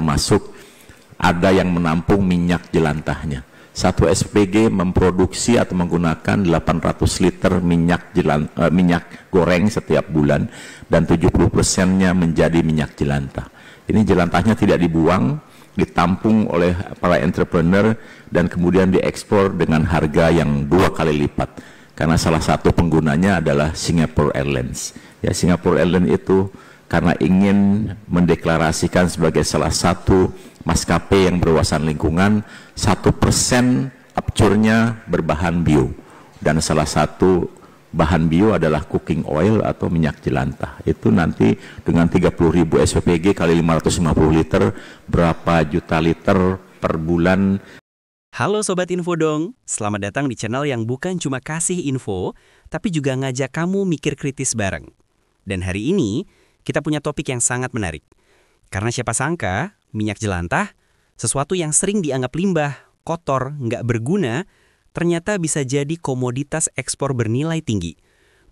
termasuk ada yang menampung minyak jelantahnya. Satu SPG memproduksi atau menggunakan 800 liter minyak jelan, uh, minyak goreng setiap bulan dan 70 persennya menjadi minyak jelantah. Ini jelantahnya tidak dibuang, ditampung oleh para entrepreneur dan kemudian diekspor dengan harga yang dua kali lipat. Karena salah satu penggunanya adalah Singapore Airlines. Ya Singapore Airlines itu karena ingin mendeklarasikan sebagai salah satu maskapai yang berwawasan lingkungan, satu persen apcurnya berbahan bio dan salah satu bahan bio adalah cooking oil atau minyak jelantah. Itu nanti dengan 30 ribu SPPG kali 550 liter, berapa juta liter per bulan. Halo Sobat Info dong, selamat datang di channel yang bukan cuma kasih info, tapi juga ngajak kamu mikir kritis bareng. Dan hari ini, kita punya topik yang sangat menarik. Karena siapa sangka, minyak jelantah, sesuatu yang sering dianggap limbah, kotor, nggak berguna, ternyata bisa jadi komoditas ekspor bernilai tinggi.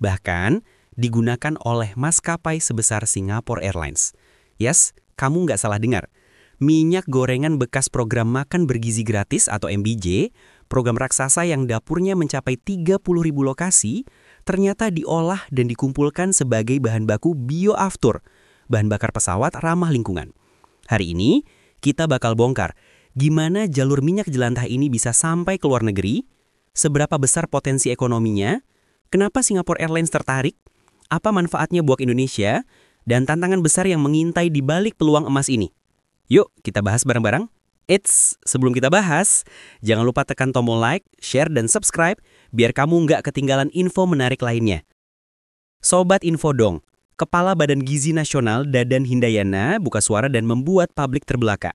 Bahkan, digunakan oleh maskapai sebesar Singapore Airlines. Yes, kamu nggak salah dengar. Minyak gorengan bekas program makan bergizi gratis atau MBJ, program raksasa yang dapurnya mencapai 30.000 lokasi, ternyata diolah dan dikumpulkan sebagai bahan baku bioaftur, bahan bakar pesawat ramah lingkungan. Hari ini, kita bakal bongkar gimana jalur minyak jelantah ini bisa sampai ke luar negeri, seberapa besar potensi ekonominya, kenapa Singapore Airlines tertarik, apa manfaatnya buat Indonesia, dan tantangan besar yang mengintai di balik peluang emas ini. Yuk, kita bahas bareng-bareng. Eits, sebelum kita bahas, jangan lupa tekan tombol like, share, dan subscribe biar kamu nggak ketinggalan info menarik lainnya. Sobat Info dong, Kepala Badan Gizi Nasional Dadan Hindayana buka suara dan membuat publik terbelaka.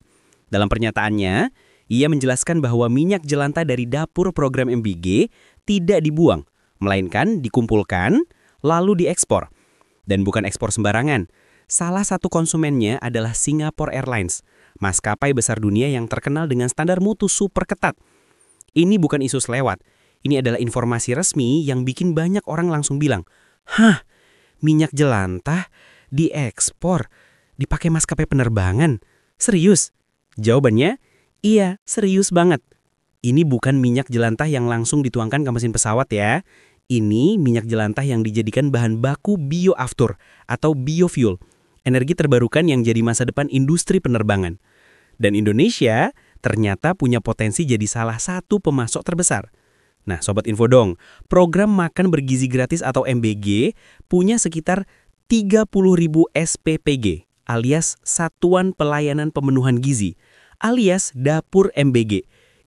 Dalam pernyataannya, ia menjelaskan bahwa minyak jelanta dari dapur program MBG tidak dibuang, melainkan dikumpulkan, lalu diekspor. Dan bukan ekspor sembarangan. Salah satu konsumennya adalah Singapore Airlines – maskapai besar dunia yang terkenal dengan standar mutu super ketat. Ini bukan isu selewat. Ini adalah informasi resmi yang bikin banyak orang langsung bilang, Hah, minyak jelantah diekspor, dipakai maskapai penerbangan. Serius? Jawabannya, iya, serius banget. Ini bukan minyak jelantah yang langsung dituangkan ke mesin pesawat ya. Ini minyak jelantah yang dijadikan bahan baku bioaftur atau biofuel energi terbarukan yang jadi masa depan industri penerbangan. Dan Indonesia ternyata punya potensi jadi salah satu pemasok terbesar. Nah, Sobat Info dong, program makan bergizi gratis atau MBG punya sekitar ribu SPPG alias Satuan Pelayanan Pemenuhan Gizi alias Dapur MBG.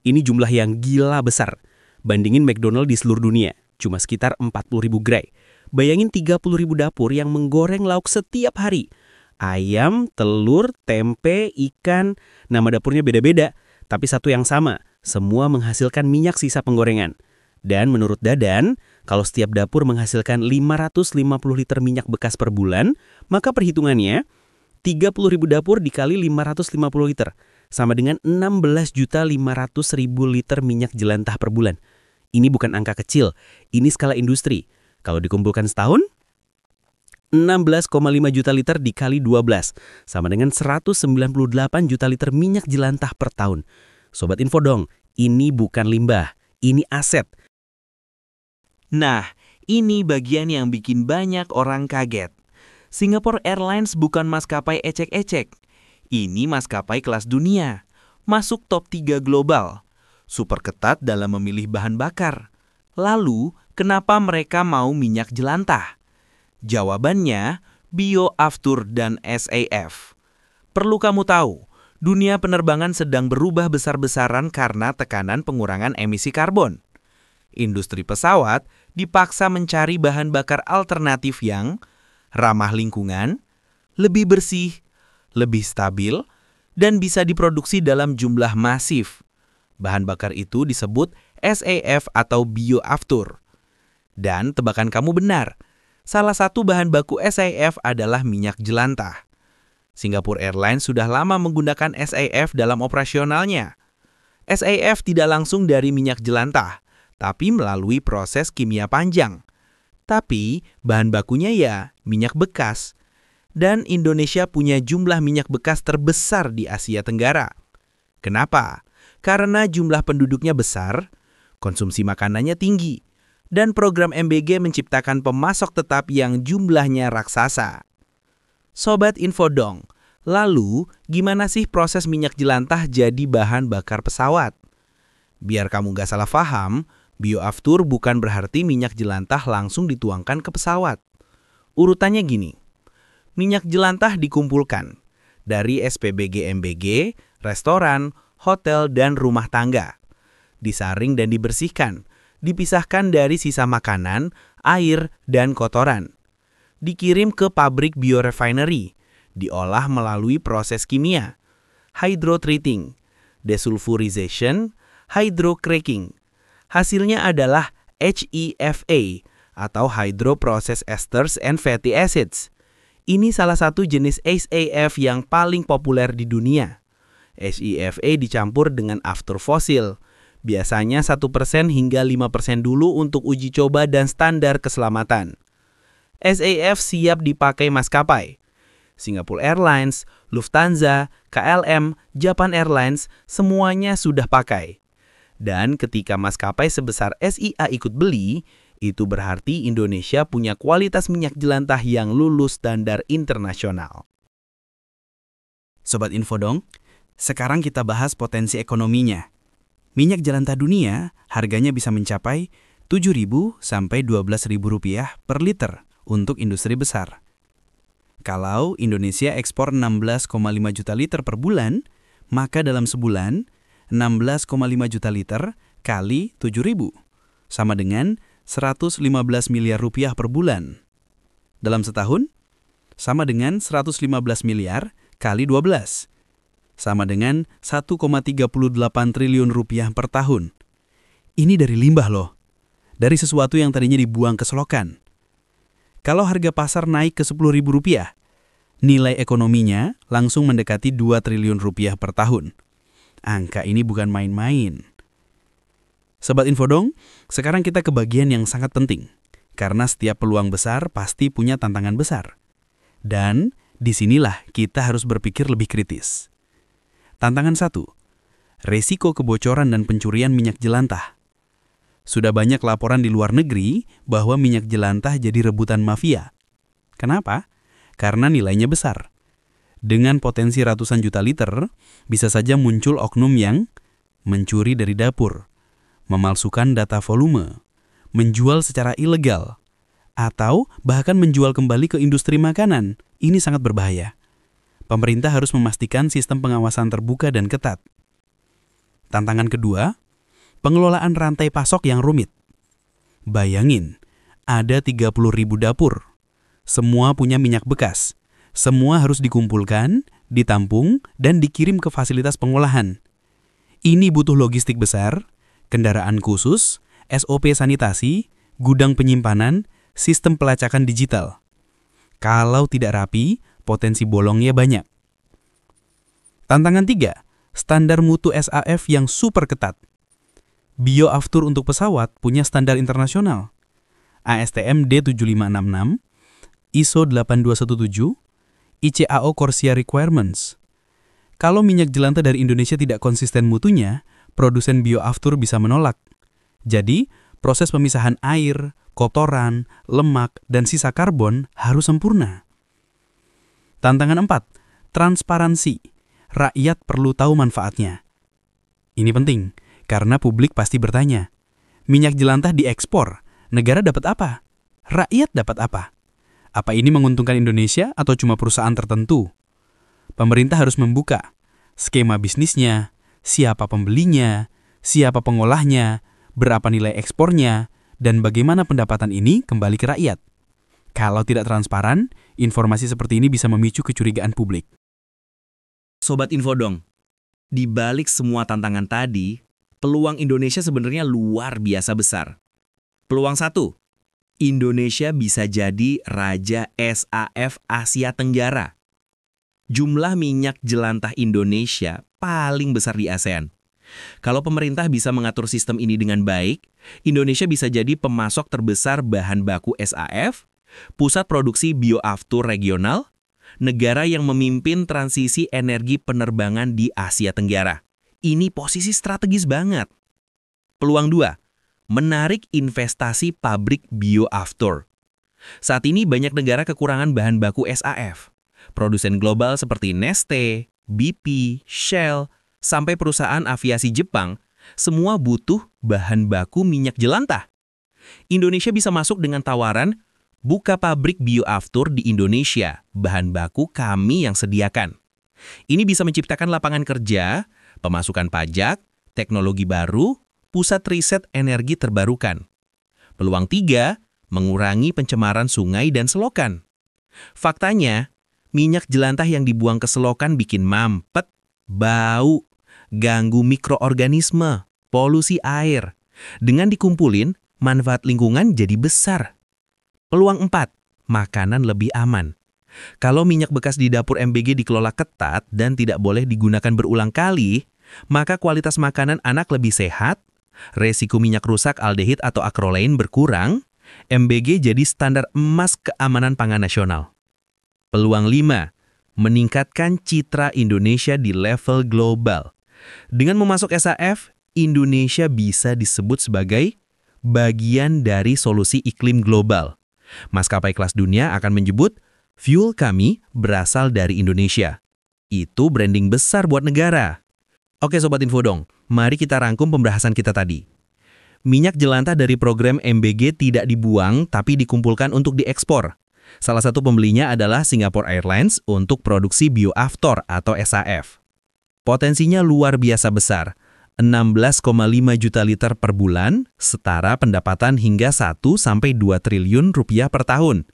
Ini jumlah yang gila besar. Bandingin McDonald di seluruh dunia, cuma sekitar ribu gerai. Bayangin ribu dapur yang menggoreng lauk setiap hari ayam, telur, tempe, ikan, nama dapurnya beda-beda, tapi satu yang sama, semua menghasilkan minyak sisa penggorengan. Dan menurut Dadan, kalau setiap dapur menghasilkan 550 liter minyak bekas per bulan, maka perhitungannya ribu dapur dikali 550 liter, sama dengan 16.500.000 liter minyak jelantah per bulan. Ini bukan angka kecil, ini skala industri. Kalau dikumpulkan setahun, 16,5 juta liter dikali 12, sama dengan 198 juta liter minyak jelantah per tahun. Sobat info dong, ini bukan limbah, ini aset. Nah, ini bagian yang bikin banyak orang kaget. Singapore Airlines bukan maskapai ecek-ecek. Ini maskapai kelas dunia, masuk top 3 global, super ketat dalam memilih bahan bakar. Lalu, kenapa mereka mau minyak jelantah? Jawabannya, BioAftur dan SAF. Perlu kamu tahu, dunia penerbangan sedang berubah besar-besaran karena tekanan pengurangan emisi karbon. Industri pesawat dipaksa mencari bahan bakar alternatif yang ramah lingkungan, lebih bersih, lebih stabil, dan bisa diproduksi dalam jumlah masif. Bahan bakar itu disebut SAF atau bioaftur. Dan tebakan kamu benar, salah satu bahan baku SAF adalah minyak jelantah. Singapore Airlines sudah lama menggunakan SAF dalam operasionalnya. SAF tidak langsung dari minyak jelantah, tapi melalui proses kimia panjang. Tapi bahan bakunya ya minyak bekas. Dan Indonesia punya jumlah minyak bekas terbesar di Asia Tenggara. Kenapa? Karena jumlah penduduknya besar, konsumsi makanannya tinggi, dan program MBG menciptakan pemasok tetap yang jumlahnya raksasa. Sobat info dong, lalu gimana sih proses minyak jelantah jadi bahan bakar pesawat? Biar kamu gak salah paham, bioaftur bukan berarti minyak jelantah langsung dituangkan ke pesawat. Urutannya gini, minyak jelantah dikumpulkan dari SPBG MBG, restoran, hotel, dan rumah tangga. Disaring dan dibersihkan – dipisahkan dari sisa makanan, air, dan kotoran. Dikirim ke pabrik biorefinery, diolah melalui proses kimia, hydrotreating, desulfurization, hydrocracking. Hasilnya adalah HEFA atau Hydroprocess Esters and Fatty Acids. Ini salah satu jenis HAF e yang paling populer di dunia. HEFA dicampur dengan after fosil, Biasanya 1% hingga 5% dulu untuk uji coba dan standar keselamatan. SAF siap dipakai maskapai. Singapore Airlines, Lufthansa, KLM, Japan Airlines, semuanya sudah pakai. Dan ketika maskapai sebesar SIA ikut beli, itu berarti Indonesia punya kualitas minyak jelantah yang lulus standar internasional. Sobat Info dong, sekarang kita bahas potensi ekonominya. Minyak jelantah dunia harganya bisa mencapai 7.000 sampai 12.000 rupiah per liter untuk industri besar. Kalau Indonesia ekspor 16,5 juta liter per bulan, maka dalam sebulan 16,5 juta liter kali 7.000 sama dengan 115 miliar rupiah per bulan. Dalam setahun sama dengan 115 miliar kali 12 sama dengan 1,38 triliun rupiah per tahun. Ini dari limbah loh, dari sesuatu yang tadinya dibuang ke selokan. Kalau harga pasar naik ke rp rupiah, nilai ekonominya langsung mendekati 2 triliun rupiah per tahun. Angka ini bukan main-main. Sobat dong. sekarang kita ke bagian yang sangat penting. Karena setiap peluang besar pasti punya tantangan besar. Dan disinilah kita harus berpikir lebih kritis. Tantangan 1. Resiko kebocoran dan pencurian minyak jelantah. Sudah banyak laporan di luar negeri bahwa minyak jelantah jadi rebutan mafia. Kenapa? Karena nilainya besar. Dengan potensi ratusan juta liter, bisa saja muncul oknum yang mencuri dari dapur, memalsukan data volume, menjual secara ilegal, atau bahkan menjual kembali ke industri makanan. Ini sangat berbahaya pemerintah harus memastikan sistem pengawasan terbuka dan ketat. Tantangan kedua, pengelolaan rantai pasok yang rumit. Bayangin, ada 30 ribu dapur. Semua punya minyak bekas. Semua harus dikumpulkan, ditampung, dan dikirim ke fasilitas pengolahan. Ini butuh logistik besar, kendaraan khusus, SOP sanitasi, gudang penyimpanan, sistem pelacakan digital. Kalau tidak rapi, potensi bolongnya banyak. Tantangan 3. Standar mutu SAF yang super ketat. Bioaftur untuk pesawat punya standar internasional. ASTM D7566, ISO 8217, ICAO Corsia Requirements. Kalau minyak jelantah dari Indonesia tidak konsisten mutunya, produsen bioaftur bisa menolak. Jadi, proses pemisahan air, kotoran, lemak, dan sisa karbon harus sempurna. Tantangan 4. Transparansi. Rakyat perlu tahu manfaatnya. Ini penting, karena publik pasti bertanya, minyak jelantah diekspor, negara dapat apa? Rakyat dapat apa? Apa ini menguntungkan Indonesia atau cuma perusahaan tertentu? Pemerintah harus membuka skema bisnisnya, siapa pembelinya, siapa pengolahnya, berapa nilai ekspornya, dan bagaimana pendapatan ini kembali ke rakyat. Kalau tidak transparan, informasi seperti ini bisa memicu kecurigaan publik. Sobat Infodong, di balik semua tantangan tadi, peluang Indonesia sebenarnya luar biasa besar. Peluang satu, Indonesia bisa jadi Raja SAF Asia Tenggara jumlah minyak jelantah Indonesia paling besar di ASEAN. Kalau pemerintah bisa mengatur sistem ini dengan baik, Indonesia bisa jadi pemasok terbesar bahan baku SAF pusat produksi bioaftur regional, negara yang memimpin transisi energi penerbangan di Asia Tenggara. Ini posisi strategis banget. Peluang 2. Menarik investasi pabrik bioaftur. Saat ini banyak negara kekurangan bahan baku SAF. Produsen global seperti Neste, BP, Shell, sampai perusahaan aviasi Jepang, semua butuh bahan baku minyak jelantah. Indonesia bisa masuk dengan tawaran Buka pabrik bioaftur di Indonesia, bahan baku kami yang sediakan. Ini bisa menciptakan lapangan kerja, pemasukan pajak, teknologi baru, pusat riset energi terbarukan. Peluang tiga, mengurangi pencemaran sungai dan selokan. Faktanya, minyak jelantah yang dibuang ke selokan bikin mampet, bau, ganggu mikroorganisme, polusi air. Dengan dikumpulin, manfaat lingkungan jadi besar. Peluang 4. Makanan lebih aman. Kalau minyak bekas di dapur MBG dikelola ketat dan tidak boleh digunakan berulang kali, maka kualitas makanan anak lebih sehat, resiko minyak rusak aldehid atau akrolein berkurang, MBG jadi standar emas keamanan pangan nasional. Peluang 5. Meningkatkan citra Indonesia di level global. Dengan memasuk SAF, Indonesia bisa disebut sebagai bagian dari solusi iklim global. Maskapai kelas dunia akan menyebut, fuel kami berasal dari Indonesia. Itu branding besar buat negara. Oke Sobat Info dong, mari kita rangkum pembahasan kita tadi. Minyak jelantah dari program MBG tidak dibuang tapi dikumpulkan untuk diekspor. Salah satu pembelinya adalah Singapore Airlines untuk produksi bioaftor atau SAF. Potensinya luar biasa besar, 16,5 juta liter per bulan, setara pendapatan hingga 1-2 triliun rupiah per tahun.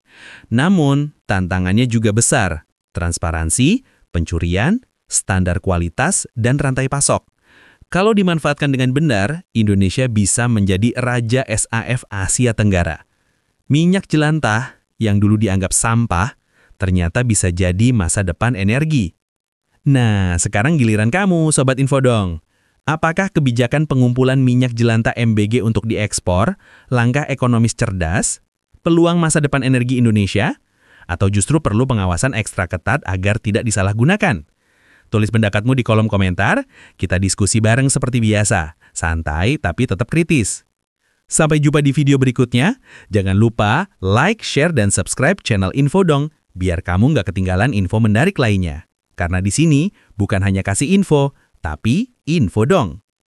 Namun, tantangannya juga besar. Transparansi, pencurian, standar kualitas, dan rantai pasok. Kalau dimanfaatkan dengan benar, Indonesia bisa menjadi raja SAF Asia Tenggara. Minyak jelantah, yang dulu dianggap sampah, ternyata bisa jadi masa depan energi. Nah, sekarang giliran kamu, Sobat Infodong. Apakah kebijakan pengumpulan minyak jelanta MBG untuk diekspor, langkah ekonomis cerdas, peluang masa depan energi Indonesia, atau justru perlu pengawasan ekstra ketat agar tidak disalahgunakan? Tulis pendapatmu di kolom komentar, kita diskusi bareng seperti biasa, santai tapi tetap kritis. Sampai jumpa di video berikutnya, jangan lupa like, share, dan subscribe channel Info Dong, biar kamu nggak ketinggalan info menarik lainnya. Karena di sini bukan hanya kasih info, tapi Info dong!